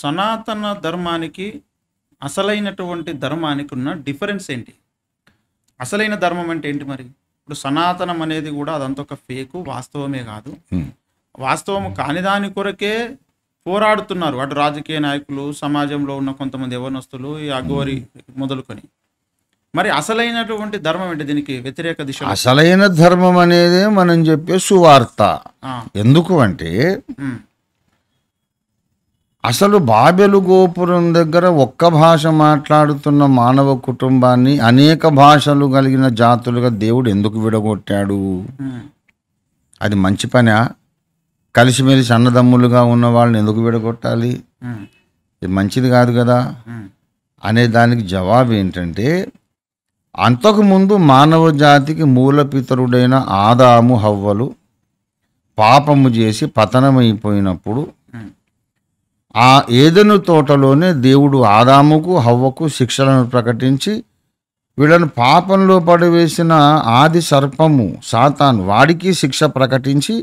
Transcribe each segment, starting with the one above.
సనాతన ధర్మానికి అసలైనటువంటి ధర్మానికి ఉన్న డిఫరెన్స్ ఏంటి అసలైన ధర్మం అంటే ఏంటి మరి ఇప్పుడు సనాతనం అనేది కూడా అదంత ఒక ఫేకు వాస్తవమే కాదు వాస్తవం కాని దాని కొరకే పోరాడుతున్నారు అటు రాజకీయ నాయకులు సమాజంలో ఉన్న కొంతమంది యవనస్తులు ఈ అఘోరి మొదలుకొని మరి అసలైనటువంటి ధర్మం ఏంటి దీనికి వ్యతిరేక దిశ అసలైన ధర్మం అనేది మనం చెప్పే సువార్త ఎందుకు అంటే అసలు బాబెలు గోపురం దగ్గర ఒక్క భాష మాట్లాడుతున్న మానవ కుటుంబాన్ని అనేక భాషలు కలిగిన జాతులుగా దేవుడు ఎందుకు విడగొట్టాడు అది మంచి పనా కలిసిమెలిసి అన్నదమ్ములుగా ఉన్న వాళ్ళని ఎందుకు విడగొట్టాలి ఇది మంచిది కాదు కదా అనే దానికి జవాబు ఏంటంటే అంతకుముందు మానవ జాతికి మూలపితరుడైన ఆదాము హవ్వలు పాపము చేసి పతనమైపోయినప్పుడు ఆ ఏదెను తోటలోనే దేవుడు ఆదాముకు హవ్వకు శిక్షలను ప్రకటించి వీళ్ళను పాపంలో పడివేసిన ఆది సర్పము సాతాన్ వాడికి శిక్ష ప్రకటించి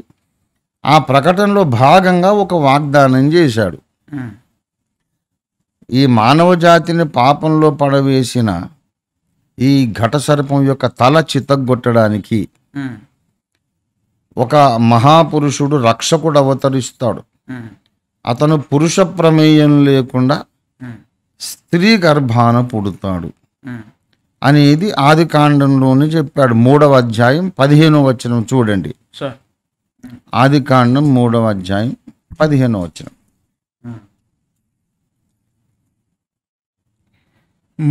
ఆ ప్రకటనలో భాగంగా ఒక వాగ్దానం చేశాడు ఈ మానవ జాతిని పాపంలో పడవేసిన ఈ ఘట సర్పం యొక్క తల చితగ్గొట్టడానికి ఒక మహాపురుషుడు రక్షకుడు అవతరిస్తాడు అతను పురుష ప్రమేయం లేకుండా స్త్రీ గర్భాన పుడతాడు అనేది ఆది కాండంలోనే చెప్పాడు మూడవ అధ్యాయం పదిహేనో వచనం చూడండి ఆది కాండం మూడవ అధ్యాయం పదిహేనో వచనం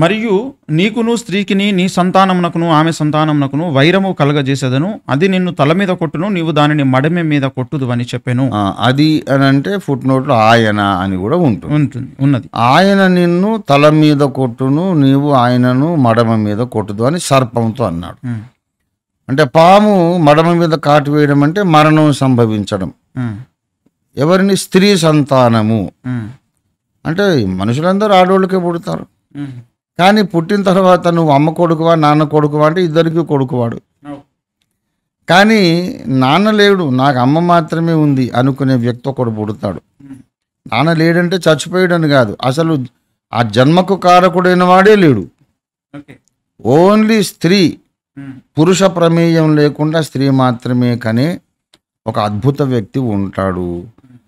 మరియు నీకును స్త్రీకిని నీ సంతానమునకును ఆమె సంతానమునకును వైరము కలగజేసేదను అది నిన్ను తల మీద కొట్టును నీవు దానిని మడమె మీద కొట్టుదు అని చెప్పాను అది అని అంటే ఫుట్ నోట్ లో ఆయన అని కూడా ఉంటుంది ఉంటుంది ఉన్నది ఆయన నిన్ను తల మీద కొట్టును నీవు ఆయనను మడమ మీద కొట్టుదు అని సర్పంతో అన్నాడు అంటే పాము మడమ మీద కాటు వేయడం అంటే మరణం సంభవించడం ఎవరిని స్త్రీ సంతానము అంటే మనుషులందరూ ఆడవాళ్ళకే పుడతారు కానీ పుట్టిన తర్వాత నువ్వు అమ్మ కొడుకువా నాన్న కొడుకువా అంటే ఇద్దరికి కొడుకువాడు కానీ నాన్న లేడు నాకు అమ్మ మాత్రమే ఉంది అనుకునే వ్యక్తి ఒకడు పుడతాడు hmm. నాన్న లేడంటే చచ్చిపోయాడని కాదు అసలు ఆ జన్మకు కారకుడైన వాడే లేడు ఓన్లీ స్త్రీ hmm. పురుష ప్రమేయం లేకుండా స్త్రీ మాత్రమే కనే ఒక అద్భుత వ్యక్తి ఉంటాడు hmm.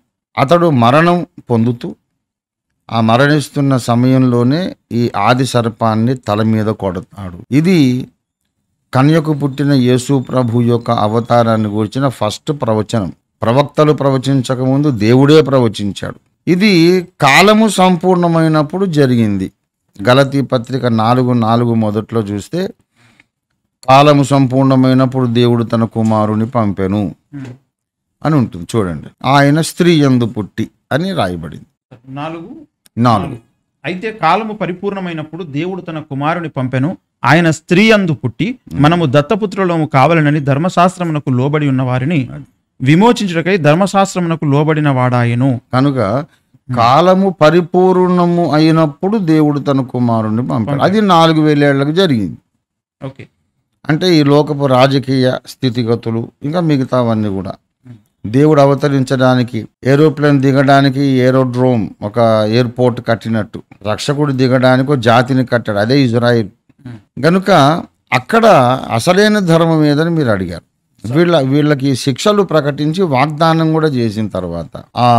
అతడు మరణం పొందుతూ ఆ మరణిస్తున్న సమయంలోనే ఈ ఆది సర్పాన్ని తల మీద కొడతాడు ఇది కన్యకు పుట్టిన యేసు ప్రభు యొక్క అవతారాన్ని గురించిన ఫస్ట్ ప్రవచనం ప్రవక్తలు ప్రవచించకముందు దేవుడే ప్రవచించాడు ఇది కాలము సంపూర్ణమైనప్పుడు జరిగింది గలతీ పత్రిక నాలుగు నాలుగు మొదట్లో చూస్తే కాలము సంపూర్ణమైనప్పుడు దేవుడు తన కుమారుని పంపెను అని ఉంటుంది చూడండి ఆయన స్త్రీ ఎందు పుట్టి అని రాయబడింది నాలుగు నాలుగు అయితే కాలము పరిపూర్ణమైనప్పుడు దేవుడు తన కుమారుని పంపెను ఆయన స్త్రీ అందు పుట్టి మనము దత్తపుత్రులము కావాలనని ధర్మశాస్త్రమునకు లోబడి ఉన్న వారిని విమోచించుటకై ధర్మశాస్త్రమునకు లోబడిన వాడాయను కనుక కాలము పరిపూర్ణము అయినప్పుడు దేవుడు తన కుమారుణ్ణి పంపాడు అది నాలుగు వేలేళ్లకు జరిగింది ఓకే అంటే ఈ లోకపు రాజకీయ స్థితిగతులు ఇంకా మిగతావన్నీ కూడా దేవుడు అవతరించడానికి ఏరోప్లేన్ దిగడానికి ఏరోడ్రోమ్ ఒక ఎయిర్పోర్ట్ కట్టినట్టు రక్షకుడు దిగడానికి ఒక జాతిని కట్టాడు అదే ఇజ్రాయిల్ గనుక అక్కడ అసలైన ధర్మం ఏదని మీరు అడిగారు వీళ్ళ వీళ్ళకి శిక్షలు ప్రకటించి వాగ్దానం కూడా చేసిన తర్వాత ఆ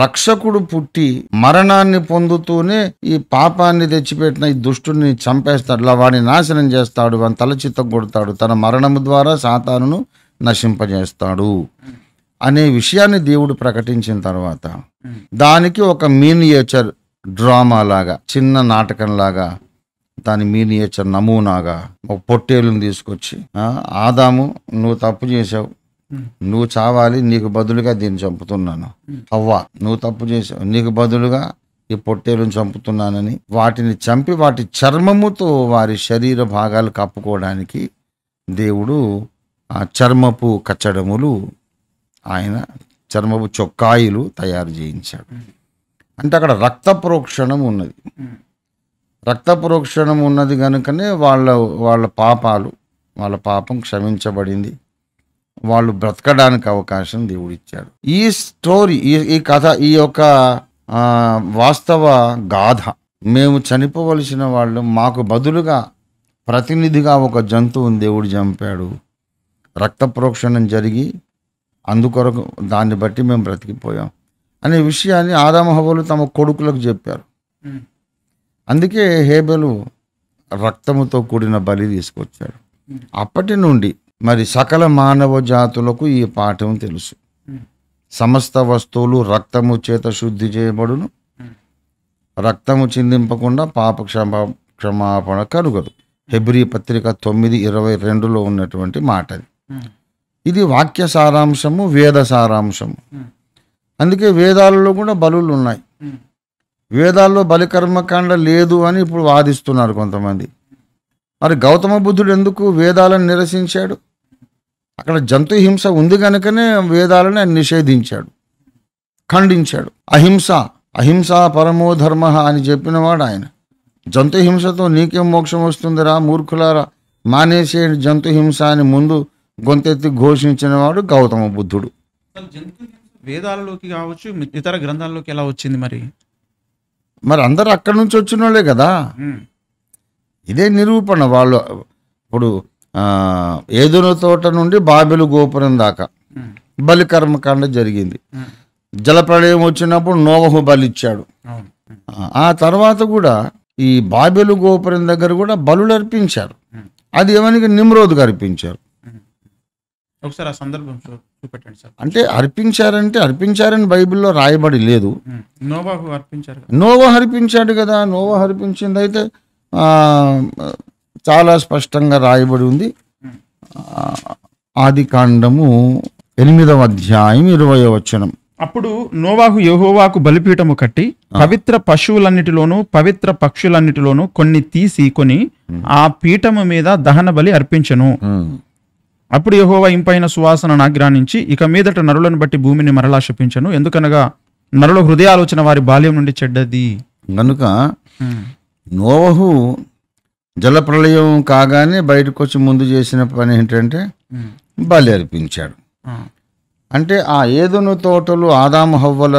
రక్షకుడు పుట్టి మరణాన్ని పొందుతూనే ఈ పాపాన్ని తెచ్చిపెట్టిన ఈ దుష్టుని చంపేస్తాడు ఇలా వాడిని నాశనం చేస్తాడు వాని తలచిత్త కొడతాడు తన మరణము ద్వారా సాతాను నశింపజేస్తాడు అనే విషయాన్ని దేవుడు ప్రకటించిన తర్వాత hmm. దానికి ఒక మీనియేచర్ డ్రామా లాగా చిన్న నాటకం లాగా దాని మీనియేచర్ నమూనాగా ఒక పొట్టేలుని తీసుకొచ్చి ఆదాము నువ్వు తప్పు చేసావు hmm. నువ్వు చావాలి నీకు బదులుగా దీన్ని చంపుతున్నాను hmm. అవ్వా నువ్వు తప్పు చేసావు నీకు బదులుగా ఈ పొట్టేలుని చంపుతున్నానని వాటిని చంపి వాటి చర్మముతో వారి శరీర భాగాలు కప్పుకోవడానికి దేవుడు ఆ చర్మపు కచ్చడములు ఆయన చర్మపు చొక్కాయిలు తయారు చేయించాడు అంటే అక్కడ రక్త ప్రోక్షణం ఉన్నది రక్త ప్రోక్షణం ఉన్నది కనుకనే వాళ్ళ వాళ్ళ పాపాలు వాళ్ళ పాపం క్షమించబడింది వాళ్ళు బ్రతకడానికి అవకాశం దేవుడిచ్చాడు ఈ స్టోరీ ఈ ఈ కథ ఈ యొక్క వాస్తవ గాథ మేము చనిపోవలసిన వాళ్ళు మాకు బదులుగా ప్రతినిధిగా ఒక జంతువుని దేవుడు చంపాడు రక్త ప్రోక్షణం జరిగి అందుకొరకు దాన్ని బట్టి మేము బ్రతికిపోయాం అనే విషయాన్ని ఆదామహవలు తమ కొడుకులకు చెప్పారు అందుకే హేబెలు రక్తముతో కూడిన బలి తీసుకొచ్చాడు అప్పటి నుండి మరి సకల మానవ జాతులకు ఈ పాఠం తెలుసు సమస్త వస్తువులు రక్తము చేత శుద్ధి చేయబడును రక్తము చిందింపకుండా పాప క్షమ క్షమాపణ కలుగదు హెబ్రి పత్రిక తొమ్మిది ఇరవై రెండులో ఉన్నటువంటి మాట అది ఇది వాక్య సారాంశము వేద సారాంశము అందుకే వేదాలలో కూడా బలులు ఉన్నాయి వేదాల్లో బలికర్మకాండ లేదు అని ఇప్పుడు వాదిస్తున్నారు కొంతమంది మరి గౌతమ బుద్ధుడు ఎందుకు వేదాలను నిరసించాడు అక్కడ జంతు హింస ఉంది కనుకనే వేదాలను నిషేధించాడు ఖండించాడు అహింస అహింస పరమో ధర్మ అని చెప్పినవాడు ఆయన జంతు హింసతో నీకేం మోక్షం వస్తుందిరా మూర్ఖులారా మానేసే జంతు హింస అని ముందు గొంతెత్తి ఘోషించిన వాడు గౌతమ బుద్ధుడు వేదాలలోకి కావచ్చు ఇతర గ్రంథాల్లోకి ఎలా వచ్చింది మరి మరి అందరు అక్కడి నుంచి వచ్చిన వాళ్ళే కదా ఇదే నిరూపణ వాళ్ళు ఇప్పుడు ఏదున తోట నుండి బాబెలు గోపురం దాకా బలి కర్మకాండ జరిగింది జలప్రళయం వచ్చినప్పుడు నోవహు బలిచ్చాడు ఆ తర్వాత కూడా ఈ బాబెలు గోపురం దగ్గర కూడా బలులు అర్పించారు అది ఎవరికి నిమ్రోద్గా అర్పించారు ఒకసారి ఆ సందర్భం చూపెట్టండి సార్ అంటే అర్పించారంటే అర్పించారని బైబిల్లో రాయబడి లేదు నోవాహు అర్పించారు నోవా అర్పించాడు కదా నోవా అర్పించింది అయితే చాలా స్పష్టంగా రాయబడి ఉంది ఆది కాండము ఎనిమిదవ అధ్యాయం ఇరవై వచనం అప్పుడు నోవాహు యహోవాకు బలిపీఠము కట్టి పవిత్ర పశువులన్నిటిలోనూ పవిత్ర పక్షులన్నిటిలోనూ కొన్ని తీసి కొని ఆ పీఠము మీద దహన బలి అర్పించను అప్పుడు యహోవా ఇంపైన సువాసన నాగ్రానించి ఇక మీదట నరులను బట్టి భూమిని మరలా శపించను ఎందుకనగా నరుల హృదయాలోచన వారి బాల్యం నుండి చెడ్డది కనుక నోవహు జలప్రలయం కాగానే బయటకు వచ్చి ముందు చేసిన పని ఏంటంటే బలి అర్పించాడు అంటే ఆ ఏదును తోటలు ఆదాము హవ్వల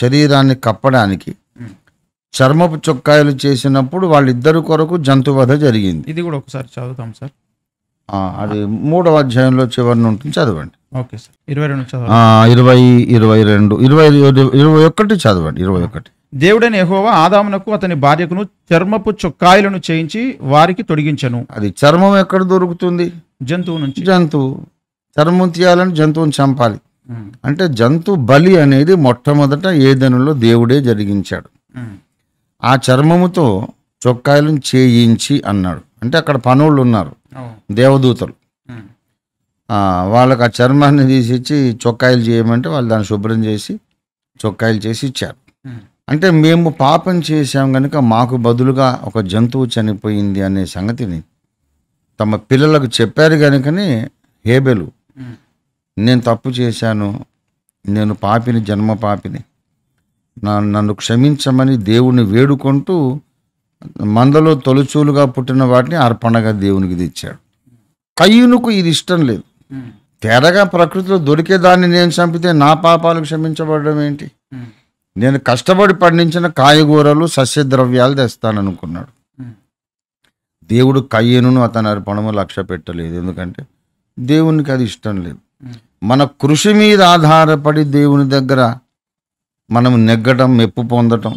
శరీరాన్ని కప్పడానికి చర్మపు చొక్కాయలు చేసినప్పుడు వాళ్ళిద్దరు కొరకు జంతువధ జరిగింది ఇది కూడా ఒకసారి చదువుతాం సార్ అది మూడవ అధ్యాయంలో చివరిని ఉంటుంది చదవండి ఓకే సార్ ఇరవై రెండు ఇరవై ఇరవై రెండు ఇరవై ఇరవై ఒకటి చదవండి ఇరవై ఒకటి దేవుడైన యహోవా ఆదామునకు అతని భార్యకును చర్మపు చొక్కాయలను చేయించి వారికి తొడిగించను అది చర్మం ఎక్కడ దొరుకుతుంది జంతువు నుంచి జంతువు చర్మం తీయాలని జంతువుని చంపాలి అంటే జంతు బలి అనేది మొట్టమొదట ఏదనులో దేవుడే జరిగించాడు ఆ చర్మముతో చొక్కాయలను చేయించి అన్నాడు అంటే అక్కడ పనులు ఉన్నారు దేవదూతలు వాళ్ళకి ఆ చర్మాన్ని తీసిచ్చి చొక్కాయలు చేయమంటే వాళ్ళు దాన్ని శుభ్రం చేసి చొక్కాయలు చేసి ఇచ్చారు అంటే మేము పాపం చేసాం కనుక మాకు బదులుగా ఒక జంతువు చనిపోయింది అనే సంగతిని తమ పిల్లలకు చెప్పారు కనుకనే హేబెలు నేను తప్పు చేశాను నేను పాపిని జన్మ పాపిని నన్ను క్షమించమని దేవుణ్ణి వేడుకుంటూ మందలో తొలచూలుగా పుట్టిన వాటిని అర్పణగా దేవునికి తెచ్చాడు కయ్యునుకు ఇది ఇష్టం లేదు తెరగా ప్రకృతిలో దొరికే దాన్ని నేను చంపితే నా పాపాలు క్షమించబడడం ఏంటి నేను కష్టపడి పండించిన కాయగూరలు సస్యద్రవ్యాలు తెస్తాననుకున్నాడు దేవుడు కయ్యను అతని అర్పణము లక్ష్య పెట్టలేదు ఎందుకంటే దేవునికి అది ఇష్టం లేదు మన కృషి మీద ఆధారపడి దేవుని దగ్గర మనం నెగ్గడం మెప్పు పొందటం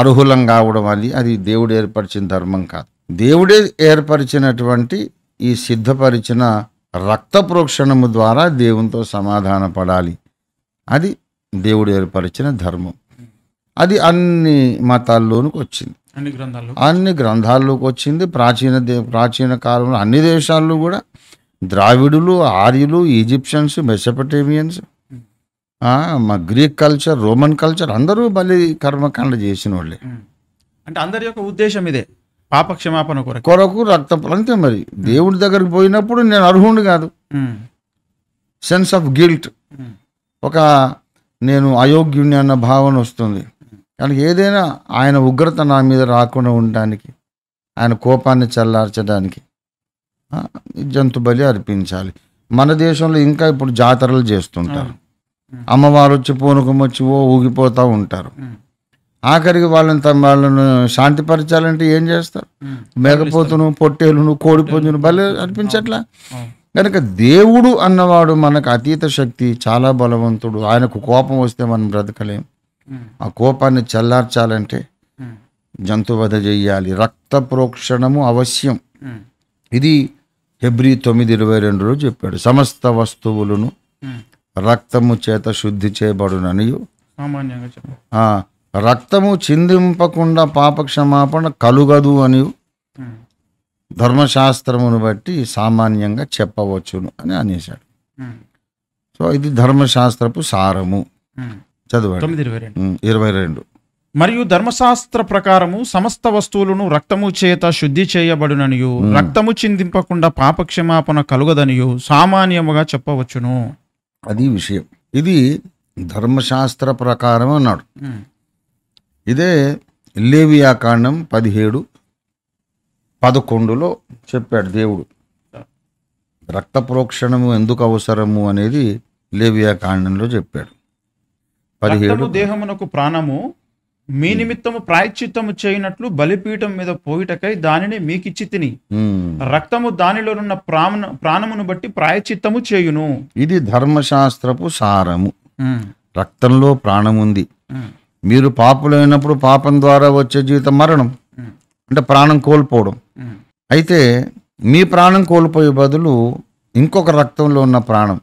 అర్హులం కావడం అది అది దేవుడు ఏర్పరిచిన ధర్మం కాదు దేవుడే ఏర్పరిచినటువంటి ఈ సిద్ధపరిచిన రక్త ప్రోక్షణము ద్వారా దేవునితో సమాధాన పడాలి అది దేవుడు ఏర్పరిచిన ధర్మం అది అన్ని మతాల్లోనికి వచ్చింది అన్ని గ్రంథాలు అన్ని గ్రంథాల్లోకి వచ్చింది ప్రాచీన దే ప్రాచీన కాలంలో అన్ని దేశాల్లో కూడా ద్రావిడులు ఆర్యులు ఈజిప్షియన్స్ మెసపటేమియన్స్ మా గ్రీక్ కల్చర్ రోమన్ కల్చర్ అందరూ బలి కర్మకాండ చేసిన వాళ్ళే అంటే అందరి యొక్క ఉద్దేశం ఇదే పాప క్షమాపణ కొరకు కొరకు రక్త అంతే మరి దేవుడి దగ్గరికి పోయినప్పుడు నేను అర్హుడు కాదు సెన్స్ ఆఫ్ గిల్ట్ ఒక నేను అయోగ్యుని అన్న భావన వస్తుంది కానీ ఏదైనా ఆయన ఉగ్రత నా మీద రాకుండా ఉండడానికి ఆయన కోపాన్ని చల్లార్చడానికి జంతు బలి అర్పించాలి మన దేశంలో ఇంకా ఇప్పుడు జాతరలు చేస్తుంటారు అమ్మవారు వచ్చి పూనకం వచ్చి ఓ ఊగిపోతూ ఉంటారు ఆఖరికి వాళ్ళని తమ వాళ్ళను శాంతిపరచాలంటే ఏం చేస్తారు మేకపోతును పొట్టేలును కోడిపుంజును భలే అనిపించట్లా కనుక దేవుడు అన్నవాడు మనకు అతీత శక్తి చాలా బలవంతుడు ఆయనకు కోపం వస్తే మనం బ్రతకలేం ఆ కోపాన్ని చల్లార్చాలంటే జంతువధ చేయాలి రక్త ప్రోక్షణము అవశ్యం ఇది ఫిబ్రి తొమ్మిది ఇరవై రెండులో చెప్పాడు సమస్త వస్తువులను రక్తము చేత శుద్ధి చేయబడుననియు రక్తము చిందింపకుండా పాపక్షమాపణ కలుగదు అని ధర్మశాస్త్రమును బట్టి సామాన్యంగా చెప్పవచ్చును అని అనేశాడు సో ఇది ధర్మశాస్త్రపు సారము చదువు ఇరవై రెండు మరియు ధర్మశాస్త్ర ప్రకారము సమస్త వస్తువులను రక్తము చేత శుద్ధి చేయబడుననియు రక్తము చిందింపకుండా పాపక్షమాపణ కలుగదనియు సామాన్యముగా చెప్పవచ్చును అది విషయం ఇది ధర్మశాస్త్ర ప్రకారం అన్నాడు ఇదే కాండం పదిహేడు పదకొండులో చెప్పాడు దేవుడు రక్త ప్రోక్షణము ఎందుకు అవసరము అనేది కాండంలో చెప్పాడు పదిహేడు దేహమునకు ప్రాణము మీ నిమిత్తము ప్రాయశ్చిత్తము చేయనట్లు బలిపీఠం మీద పోయిటకై దానిని మీకిచ్చి తిని hmm. రక్తము దానిలోనున్న ప్రాణ ప్రాణమును బట్టి ప్రాయశ్చిత్తము చేయును ఇది ధర్మశాస్త్రపు సారము hmm. రక్తంలో ప్రాణం ఉంది hmm. మీరు పాపులైనప్పుడు పాపం ద్వారా వచ్చే జీవితం మరణం అంటే ప్రాణం కోల్పోవడం అయితే మీ ప్రాణం కోల్పోయే బదులు ఇంకొక రక్తంలో ఉన్న ప్రాణం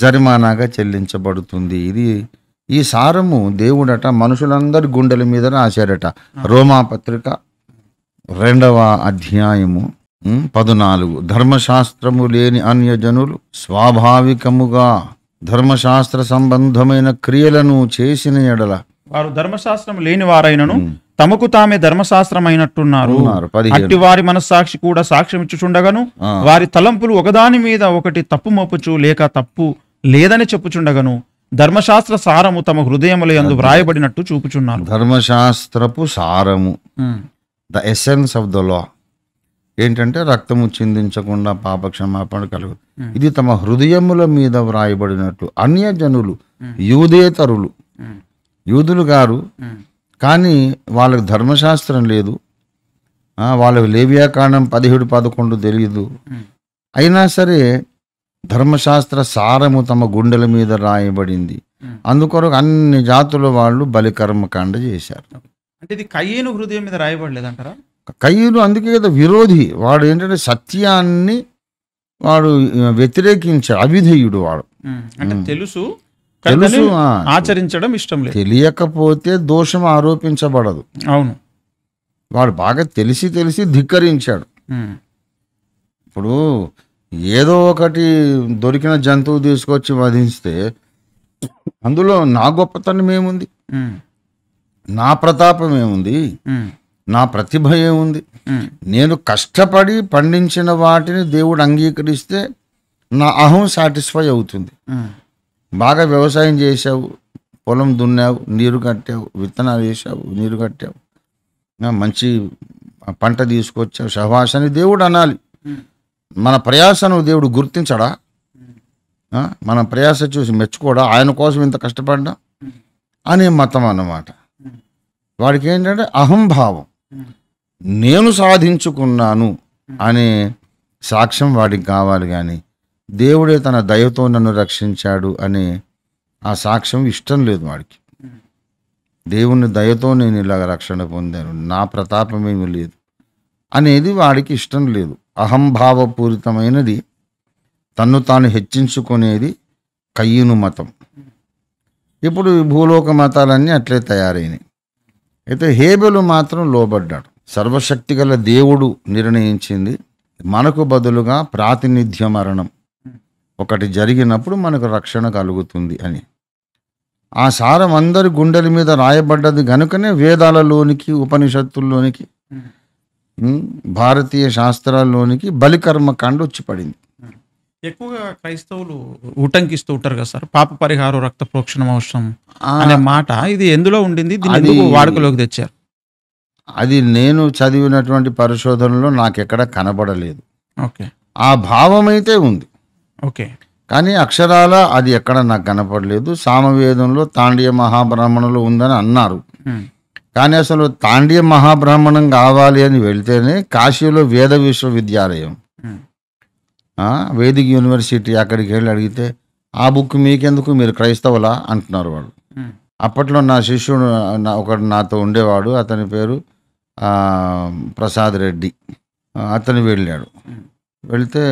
జరిమానాగా చెల్లించబడుతుంది ఇది ఈ సారము దేవుడట మనుషులందరి గుండెల మీద రాశాడట రోమాపత్రిక రెండవ అధ్యాయము పదునాలుగు ధర్మశాస్త్రము లేని అన్యజనులు స్వాభావికముగా ధర్మశాస్త్ర సంబంధమైన క్రియలను చేసిన ఎడల వారు ధర్మశాస్త్రం లేని వారైనను తమకు తామే ధర్మశాస్త్రమైనట్టున్నారు అట్టి వారి మనస్సాక్షి కూడా సాక్ష్యం ఇచ్చుచుండగను వారి తలంపులు ఒకదాని మీద ఒకటి తప్పు మోపుచు లేక తప్పు లేదని చెప్పుచుండగను ధర్మశాస్త్ర సారము తమ హృదయముల యందు వ్రాయబడినట్టు చూపుచున్నారు ధర్మశాస్త్రపు సారము the essence of the law ఏంటంటే రక్తము చిందించకుండా పాపక్షమాపణ కలుగు ఇది తమ హృదయముల మీద వ్రాయబడినట్లు అన్యజనులు యూదేతరులు యూదులు గారు కానీ వాళ్ళకి ధర్మశాస్త్రం లేదు వాళ్ళకి లేవ్యాకాండం పదిహేడు పదకొండు తెలియదు అయినా సరే ధర్మశాస్త్ర సారము తమ గుండెల మీద రాయబడింది అందుకొరకు అన్ని జాతుల వాళ్ళు బలికర్మకాండ చేశారు అంటే ఇది హృదయం మీద రాయబడలేదంటారా కయ్యను అందుకే కదా విరోధి వాడు ఏంటంటే సత్యాన్ని వాడు వ్యతిరేకించాడు అవిధేయుడు వాడు అంటే తెలుసు తెలుసు ఆచరించడం ఇష్టం లేదు తెలియకపోతే దోషం ఆరోపించబడదు అవును వాడు బాగా తెలిసి తెలిసి ధిక్కరించాడు ఇప్పుడు ఏదో ఒకటి దొరికిన జంతువు తీసుకొచ్చి వధిస్తే అందులో నా గొప్పతనం ఏముంది నా ప్రతాపం ఏముంది నా ప్రతిభ ఏముంది నేను కష్టపడి పండించిన వాటిని దేవుడు అంగీకరిస్తే నా అహం సాటిస్ఫై అవుతుంది బాగా వ్యవసాయం చేసావు పొలం దున్నావు నీరు కట్టావు విత్తనాలు వేసావు నీరు కట్టావు మంచి పంట తీసుకొచ్చావు సహవాసాన్ని దేవుడు అనాలి మన ప్రయాసను దేవుడు గుర్తించడా మన ప్రయాస చూసి మెచ్చుకోడా ఆయన కోసం ఇంత కష్టపడ్డా అనే మతం అన్నమాట వాడికి ఏంటంటే అహంభావం నేను సాధించుకున్నాను అనే సాక్ష్యం వాడికి కావాలి కానీ దేవుడే తన దయతో నన్ను రక్షించాడు అనే ఆ సాక్ష్యం ఇష్టం లేదు వాడికి దేవుని దయతో నేను ఇలాగ రక్షణ పొందాను నా ప్రతాపమేమి లేదు అనేది వాడికి ఇష్టం లేదు అహంభావపూరితమైనది తన్ను తాను హెచ్చించుకునేది కయ్యును మతం ఇప్పుడు ఈ భూలోక మతాలన్నీ అట్లే తయారైనాయి అయితే హేబెలు మాత్రం లోబడ్డాడు సర్వశక్తి గల దేవుడు నిర్ణయించింది మనకు బదులుగా ప్రాతినిధ్య మరణం ఒకటి జరిగినప్పుడు మనకు రక్షణ కలుగుతుంది అని ఆ సారం అందరి గుండెల మీద రాయబడ్డది గనుకనే వేదాలలోనికి ఉపనిషత్తుల్లోనికి భారతీయ శాస్త్రాల్లోనికి కాండ వచ్చి పడింది ఎక్కువగా క్రైస్తవులు ఉటంకిస్తూ ఉంటారు కదా సార్ పాప పరిహారం రక్త ప్రోక్షణం అవసరం అనే మాట ఇది ఎందులో ఉండింది దీన్ని వాడుకలోకి తెచ్చారు అది నేను చదివినటువంటి పరిశోధనలో నాకు ఎక్కడ కనబడలేదు ఓకే ఆ భావం అయితే ఉంది ఓకే కానీ అక్షరాల అది ఎక్కడ నాకు కనపడలేదు సామవేదంలో తాండీయ మహాబ్రాహ్మణులు ఉందని అన్నారు కానీ అసలు తాండీయ మహాబ్రాహ్మణం కావాలి అని వెళ్తేనే కాశీలో వేద విశ్వవిద్యాలయం వేదిక యూనివర్సిటీ అక్కడికి వెళ్ళి అడిగితే ఆ బుక్ మీకెందుకు మీరు క్రైస్తవులా అంటున్నారు వాళ్ళు అప్పట్లో నా శిష్యుడు ఒకడు నాతో ఉండేవాడు అతని పేరు ప్రసాద్ రెడ్డి అతను వెళ్ళాడు వెళితే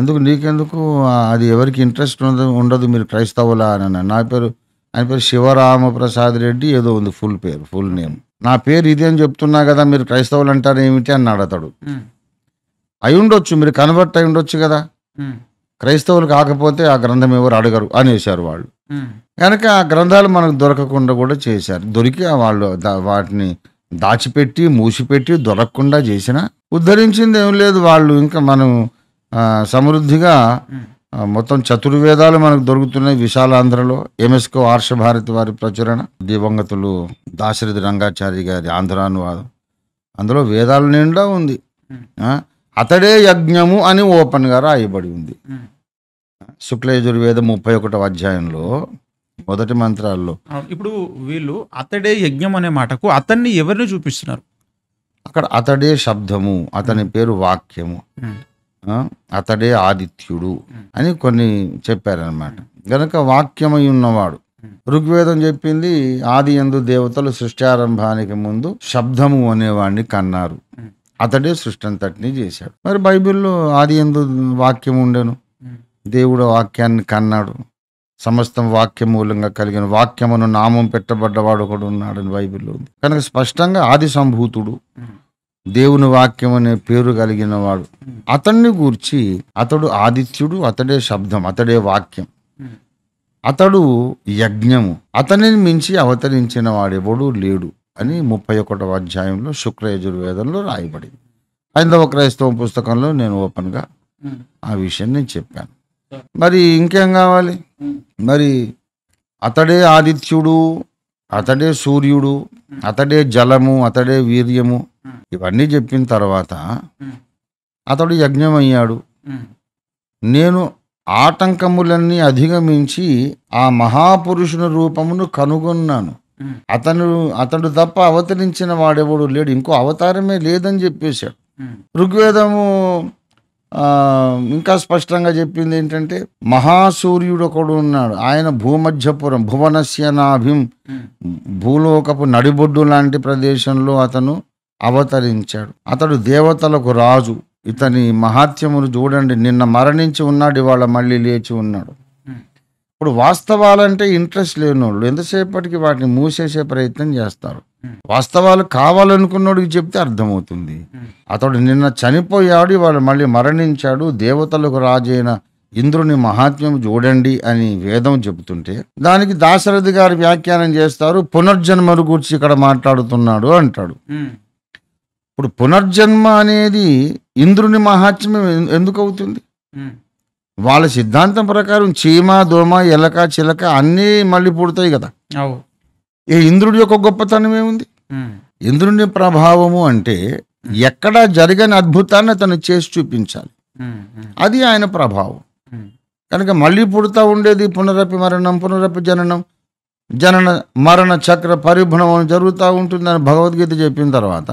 ఎందుకు నీకెందుకు అది ఎవరికి ఇంట్రెస్ట్ ఉండదు మీరు క్రైస్తవులా అని నా పేరు ఆయన పేరు శివరామప్రసాద్ రెడ్డి ఏదో ఉంది ఫుల్ పేరు ఫుల్ నేమ్ నా పేరు ఇది అని చెప్తున్నా కదా మీరు క్రైస్తవులు అంటారు ఏమిటి అని అడతాడు అయి ఉండొచ్చు మీరు కన్వర్ట్ అయి ఉండొచ్చు కదా క్రైస్తవులు కాకపోతే ఆ గ్రంథం ఎవరు అడగరు అనేసారు వాళ్ళు కనుక ఆ గ్రంథాలు మనకు దొరకకుండా కూడా చేశారు దొరికి వాళ్ళు వాటిని దాచిపెట్టి మూసిపెట్టి దొరకకుండా చేసిన ఉద్ధరించింది ఏం లేదు వాళ్ళు ఇంకా మనం సమృద్ధిగా మొత్తం చతుర్వేదాలు మనకు దొరుకుతున్నాయి విశాలాంధ్రలో ఎంఎస్కో ఆర్ష భారతి వారి ప్రచురణ దివంగతులు దాశరథి రంగాచారి గారి ఆంధ్రానువాదం అందులో వేదాల నిండా ఉంది hmm. అతడే యజ్ఞము అని ఓపెన్గా రాయబడి ఉంది hmm. శుక్లయజుర్వేద ముప్పై ఒకటవ అధ్యాయంలో మొదటి మంత్రాల్లో ఇప్పుడు వీళ్ళు అతడే యజ్ఞం అనే మాటకు అతన్ని ఎవరిని చూపిస్తున్నారు అక్కడ అతడే శబ్దము అతని hmm. పేరు వాక్యము అతడే ఆదిత్యుడు అని కొన్ని చెప్పారనమాట గనక వాక్యమై ఉన్నవాడు ఋగ్వేదం చెప్పింది ఆది ఎందు దేవతలు ఆరంభానికి ముందు శబ్దము అనేవాడిని కన్నారు అతడే సృష్టి అంతటినీ చేశాడు మరి బైబిల్లో ఆది ఎందు వాక్యం ఉండెను దేవుడు వాక్యాన్ని కన్నాడు సమస్తం వాక్యం మూలంగా కలిగిన వాక్యమును నామం పెట్టబడ్డవాడు ఒకడు ఉన్నాడని బైబిల్లో ఉంది కనుక స్పష్టంగా ఆది సంభూతుడు దేవుని వాక్యం అనే పేరు కలిగిన వాడు అతన్ని గూర్చి అతడు ఆదిత్యుడు అతడే శబ్దం అతడే వాక్యం అతడు యజ్ఞము అతనిని మించి అవతరించిన వాడెవడు లేడు అని ముప్పై ఒకటవ అధ్యాయంలో శుక్రయజుర్వేదంలో రాయబడింది ఐదవ క్రైస్తవ పుస్తకంలో నేను ఓపెన్గా ఆ విషయం నేను చెప్పాను మరి ఇంకేం కావాలి మరి అతడే ఆదిత్యుడు అతడే సూర్యుడు అతడే జలము అతడే వీర్యము ఇవన్నీ చెప్పిన తర్వాత అతడు యజ్ఞమయ్యాడు నేను ఆటంకములన్నీ అధిగమించి ఆ మహాపురుషుని రూపమును కనుగొన్నాను అతను అతడు తప్ప అవతరించిన వాడెవడు లేడు ఇంకో అవతారమే లేదని చెప్పేశాడు ఋగ్వేదము ఇంకా స్పష్టంగా చెప్పింది ఏంటంటే మహాసూర్యుడు ఒకడు ఉన్నాడు ఆయన భూమధ్యపురం భువనస్య నాభిం భూలోకపు నడిబొడ్డు లాంటి ప్రదేశంలో అతను అవతరించాడు అతడు దేవతలకు రాజు ఇతని మహాత్యమును చూడండి నిన్న మరణించి ఉన్నాడు ఇవాళ మళ్ళీ లేచి ఉన్నాడు hmm. ఇప్పుడు వాస్తవాలంటే ఇంట్రెస్ట్ లేని వాళ్ళు ఎంతసేపటికి వాటిని మూసేసే ప్రయత్నం చేస్తారు hmm. వాస్తవాలు కావాలనుకున్నోడికి చెప్తే అర్థమవుతుంది hmm. అతడు నిన్న చనిపోయాడు ఇవాళ మళ్ళీ మరణించాడు దేవతలకు రాజైన ఇంద్రుని మహాత్మ్యం చూడండి అని వేదం చెబుతుంటే దానికి దాశరథి గారు వ్యాఖ్యానం చేస్తారు పునర్జన్మను గురించి ఇక్కడ మాట్లాడుతున్నాడు అంటాడు ఇప్పుడు పునర్జన్మ అనేది ఇంద్రుని మహాత్మ్యం ఎందుకు అవుతుంది వాళ్ళ సిద్ధాంతం ప్రకారం చీమ దోమ ఎలక చిలక అన్నీ మళ్ళీ పుడతాయి కదా ఈ ఇంద్రుడి యొక్క గొప్పతనం ఏముంది ఇంద్రుని ప్రభావము అంటే ఎక్కడ జరిగని అద్భుతాన్ని అతను చేసి చూపించాలి అది ఆయన ప్రభావం కనుక మళ్ళీ పుడతా ఉండేది పునరపి మరణం పునరపి జననం జనన మరణ చక్ర పరిభ్రమం జరుగుతూ ఉంటుందని భగవద్గీత చెప్పిన తర్వాత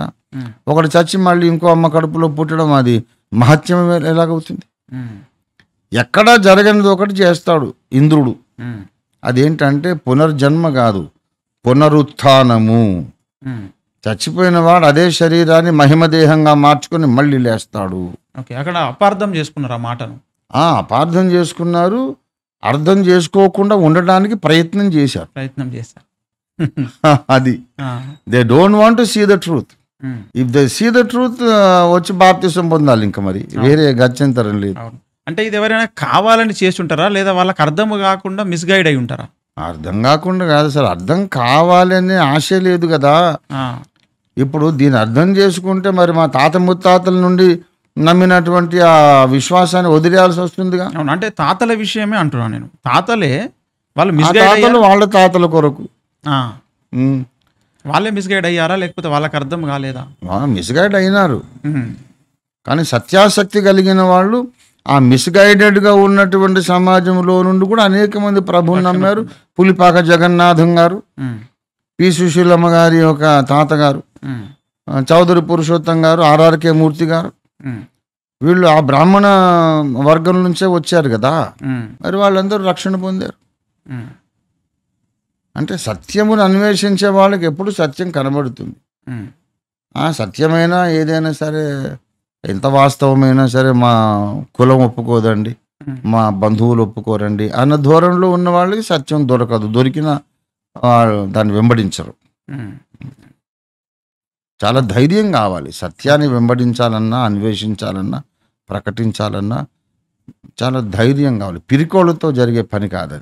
ఒకటి చచ్చి మళ్ళీ ఇంకో అమ్మ కడుపులో పుట్టడం అది మహత్యం ఎలాగవుతుంది ఎక్కడా జరగనిది ఒకటి చేస్తాడు ఇంద్రుడు అదేంటంటే పునర్జన్మ కాదు పునరుత్నము చచ్చిపోయిన వాడు అదే శరీరాన్ని మహిమదేహంగా మార్చుకొని మళ్ళీ లేస్తాడు అక్కడ అపార్థం చేసుకున్నారు ఆ మాటను అపార్థం చేసుకున్నారు అర్థం చేసుకోకుండా ఉండడానికి ప్రయత్నం చేశారు ప్రయత్నం చేశారు అది they don't want to see the truth if the see the truth వచ్చి బాప్తిసం పొందాలి ఇంకా మరి hmm. వేరే గత్యంతరం లేదు అంటే ఇది ఎవరైనా కావాలని చేసి ఉంటారా లేదా వాళ్ళకి అర్థం కాకుండా మిస్గైడ్ అయి ఉంటారా అర్థం కాకుండా కాదు సార్ అర్థం కావాలనే ఆశ లేదు కదా ఇప్పుడు దీన్ని అర్థం చేసుకుంటే మరి మా తాత ముత్తాతల నుండి నమ్మినటువంటి ఆ విశ్వాసాన్ని వదిలేయాల్సి వస్తుందిగా అంటే తాతల విషయమే అంటున్నాను నేను తాతలే వాళ్ళు తాతలు వాళ్ళ తాతల కొరకు వాళ్ళే మిస్గైడ్ అయ్యారా లేకపోతే వాళ్ళకి అర్థం కాలేదా మిస్గైడ్ అయినారు కానీ సత్యాసక్తి కలిగిన వాళ్ళు ఆ మిస్గైడెడ్గా ఉన్నటువంటి సమాజంలో నుండి కూడా అనేక మంది ప్రభుని నమ్మారు పులిపాక జగన్నాథం గారు పి సుశీలమ్మ గారి యొక్క తాతగారు చౌదరి పురుషోత్తం గారు ఆర్ఆర్కే మూర్తి గారు వీళ్ళు ఆ బ్రాహ్మణ వర్గం నుంచే వచ్చారు కదా మరి వాళ్ళందరూ రక్షణ పొందారు అంటే సత్యమును అన్వేషించే వాళ్ళకి ఎప్పుడు సత్యం కనబడుతుంది సత్యమైనా ఏదైనా సరే ఎంత వాస్తవమైనా సరే మా కులం ఒప్పుకోదండి మా బంధువులు ఒప్పుకోరండి అన్న ధోరణిలో ఉన్న వాళ్ళకి సత్యం దొరకదు దొరికిన దాన్ని వెంబడించరు చాలా ధైర్యం కావాలి సత్యాన్ని వెంబడించాలన్నా అన్వేషించాలన్నా ప్రకటించాలన్నా చాలా ధైర్యం కావాలి పిరికోళ్ళతో జరిగే పని కాదు